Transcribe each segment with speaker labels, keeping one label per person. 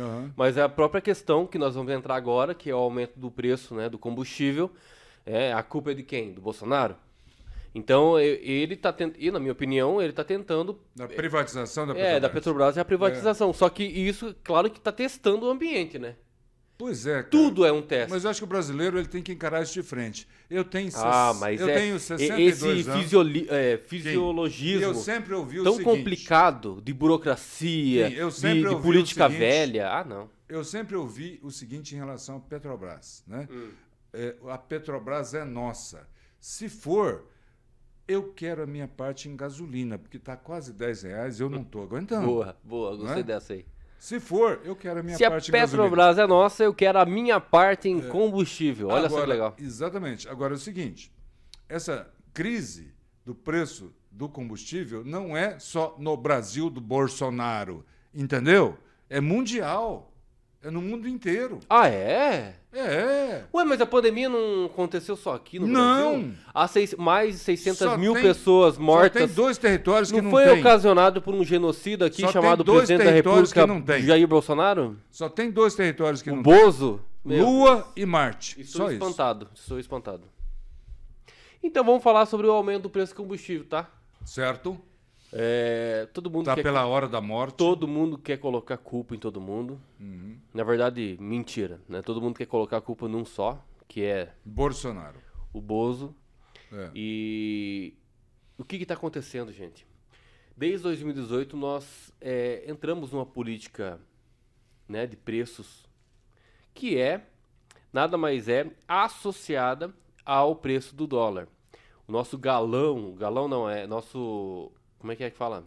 Speaker 1: Uhum. Mas é a própria questão que nós vamos entrar agora, que é o aumento do preço né, do combustível. É, a culpa é de quem? Do Bolsonaro? Então, ele está tentando, na minha opinião, ele está tentando... Da privatização da Petrobras. É, da Petrobras é a privatização. É. Só que isso, claro que está testando o ambiente, né?
Speaker 2: Pois é. Cara. Tudo é um teste. Mas eu acho que o brasileiro ele tem que encarar isso de frente. Eu tenho, ah, mas eu é, tenho 62 esse anos. É, fisiologismo eu sempre ouvi tão seguinte, complicado de burocracia, Sim, de, de, política seguinte, velha. Ah, não. Eu sempre ouvi o seguinte em relação à Petrobras. Né? Hum. É, a Petrobras é nossa. Se for, eu quero a minha parte em gasolina, porque está quase 10 reais eu não estou aguentando. Boa, boa, gostei é? dessa aí. Se for, eu quero a minha Se parte em gasolina. Se a
Speaker 1: Petrobras é nossa, eu quero a minha parte em é. combustível. Olha Agora, só que legal.
Speaker 2: Exatamente. Agora é o seguinte, essa crise do preço do combustível não é só no Brasil do Bolsonaro, entendeu? É mundial. É no mundo inteiro. Ah, é? É. Ué, mas a pandemia não
Speaker 1: aconteceu só aqui no não. Brasil? Não. Há seis, mais de 600 só mil tem, pessoas mortas. Só tem dois territórios que não, não foi tem. ocasionado por um genocida aqui só chamado presidente da República Jair Bolsonaro?
Speaker 2: Só tem dois territórios que o não Bozo, tem. Bozo, Lua Deus. e Marte. Estou só espantado, isso. estou espantado.
Speaker 1: Então vamos falar sobre o aumento do preço do combustível, tá? Certo. É, todo mundo tá quer, pela hora da morte. Todo mundo quer colocar culpa em todo mundo. Uhum. Na verdade, mentira. Né? Todo mundo quer colocar culpa num só, que é. Bolsonaro. O Bozo. É. E o que está acontecendo, gente? Desde 2018, nós é, entramos numa política né, de preços que é, nada mais é, associada ao preço do dólar. O nosso galão, galão não é, nosso como é que é que fala?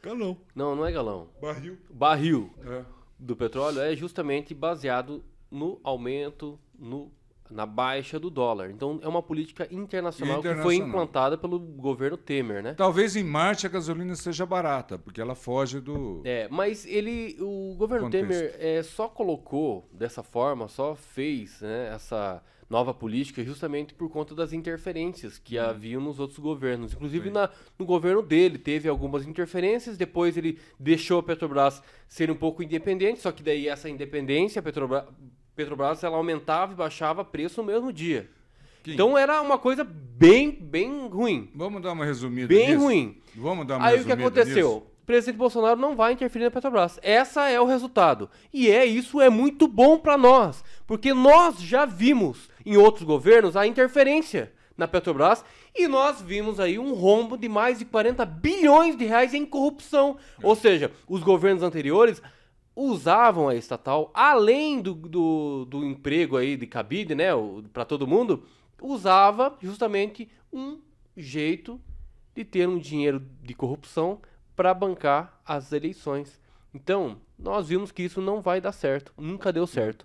Speaker 1: Galão. Não, não é galão.
Speaker 2: Barril. Barril é.
Speaker 1: do petróleo é justamente baseado no aumento, no, na baixa do dólar. Então é uma política internacional, internacional, que foi implantada pelo governo Temer, né?
Speaker 2: Talvez em Marte a gasolina seja barata, porque ela foge do.
Speaker 1: É, mas ele. O governo contexto. Temer é, só colocou dessa forma, só fez né, essa nova política justamente por conta das interferências que hum. haviam nos outros governos. Inclusive na, no governo dele teve algumas interferências, depois ele deixou a Petrobras ser um pouco independente, só que daí essa independência, a Petrobras, Petrobras ela aumentava e baixava preço no mesmo dia. Então era uma coisa bem, bem ruim. Vamos dar uma resumida Bem nisso? ruim.
Speaker 2: Vamos dar uma Aí resumida Aí o que aconteceu? Nisso?
Speaker 1: presidente Bolsonaro não vai interferir na Petrobras. Essa é o resultado. E é isso é muito bom para nós, porque nós já vimos em outros governos a interferência na Petrobras e nós vimos aí um rombo de mais de 40 bilhões de reais em corrupção. Ou seja, os governos anteriores usavam a estatal além do, do, do emprego aí de cabide, né, para todo mundo, usava justamente um jeito de ter um dinheiro de corrupção para bancar as eleições. Então, nós vimos que isso não vai dar certo, nunca deu certo.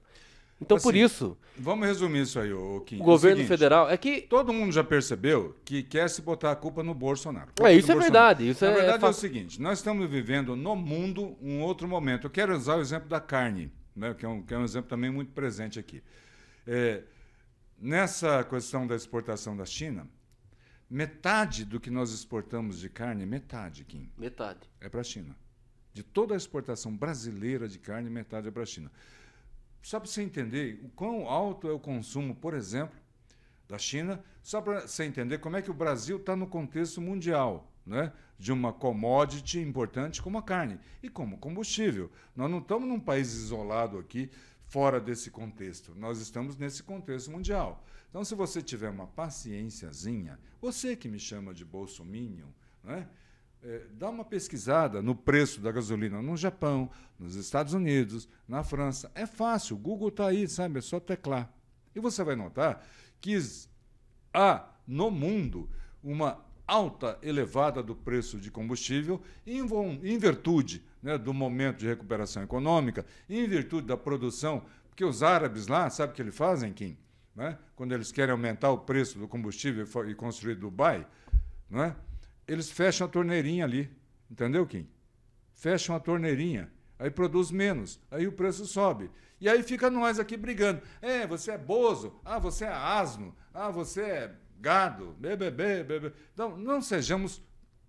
Speaker 1: Então, assim, por isso.
Speaker 2: Vamos resumir isso aí, Kim. É o governo seguinte, federal é que. Todo mundo já percebeu que quer se botar a culpa no Bolsonaro. É, isso é Bolsonaro. verdade. Isso Na é verdade, é, é o seguinte: nós estamos vivendo no mundo um outro momento. Eu quero usar o exemplo da carne, né, que, é um, que é um exemplo também muito presente aqui. É, nessa questão da exportação da China, Metade do que nós exportamos de carne, metade, Kim. Metade. É para a China. De toda a exportação brasileira de carne, metade é para a China. Só para você entender o quão alto é o consumo, por exemplo, da China, só para você entender como é que o Brasil está no contexto mundial. Né, de uma commodity importante como a carne e como combustível. Nós não estamos num país isolado aqui fora desse contexto. Nós estamos nesse contexto mundial. Então, se você tiver uma paciênciazinha, você que me chama de bolsominion, né? É, dá uma pesquisada no preço da gasolina no Japão, nos Estados Unidos, na França. É fácil, o Google está aí, sabe? É só teclar. E você vai notar que há no mundo uma alta elevada do preço de combustível em, em virtude né, do momento de recuperação econômica, em virtude da produção, porque os árabes lá, sabe o que eles fazem, Kim? Né? Quando eles querem aumentar o preço do combustível e construir Dubai, né? eles fecham a torneirinha ali, entendeu, Kim? Fecham a torneirinha, aí produz menos, aí o preço sobe. E aí fica nós aqui brigando. É, você é bozo, ah, você é asno, ah, você é gado, BBB, BBB. Então, não sejamos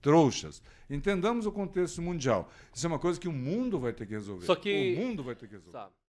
Speaker 2: trouxas. Entendamos o contexto mundial. Isso é uma coisa que o mundo vai ter que resolver. Só que... O mundo vai ter que resolver. Sabe. Tá.